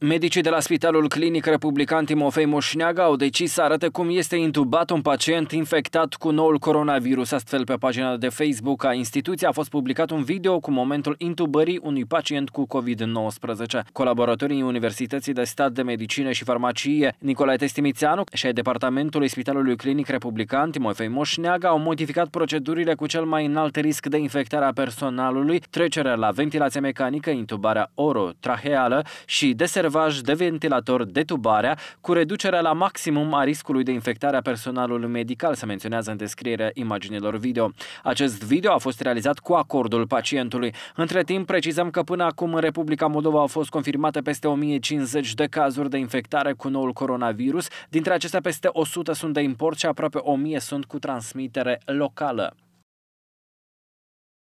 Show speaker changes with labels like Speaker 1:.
Speaker 1: Medicii de la Spitalul Clinic Republican Timofei Moșneaga au decis să arate cum este intubat un pacient infectat cu noul coronavirus. Astfel, pe pagina de Facebook a instituției a fost publicat un video cu momentul intubării unui pacient cu COVID-19. Colaboratorii Universității de Stat de Medicină și Farmacie Nicolae Testimițianu și ai Departamentului Spitalului Clinic Republican Timofei Moșneaga au modificat procedurile cu cel mai înalt risc de infectare a personalului, trecerea la ventilație mecanică, intubarea oro și deservare rezervaj de ventilator, detubarea, cu reducerea la maximum a riscului de infectare a personalului medical, se menționează în descrierea imaginilor video. Acest video a fost realizat cu acordul pacientului. Între timp, precizăm că până acum în Republica Moldova au fost confirmate peste 1050 de cazuri de infectare cu noul coronavirus, dintre acestea peste 100 sunt de import și aproape 1000 sunt cu transmitere locală.